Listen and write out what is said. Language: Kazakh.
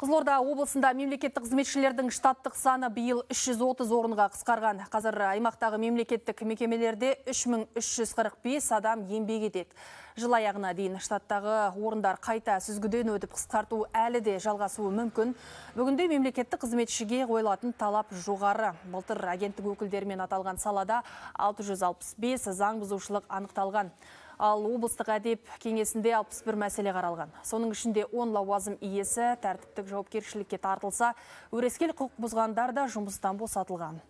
Қызылорда облысында мемлекеттік қызметшілердің штаттық саны биыл 330 орынға қысқарған. Қазір аймақтағы мемлекеттік мекемелерде 3345 адам еңбек етеді. Жыл аяғына дейін штаттағы орындар қайта сүзгіден өтіп қысқарту әлі де жалғасуы мүмкін. Бүгінде мемлекеттік қызметшіге қойылатын талап жоғары. Былтыр агенттік өкілдерімен аталған салада 665 заң бұзушылық анықталған. Ал облыстық әдеп кеңесінде 61 мәселе қаралған. Соның ішінде 10 лауазым иесі тәртіптік жауапкершілікке тартылса, өрескел құқық бұзғандар да жұмыстан босатылған.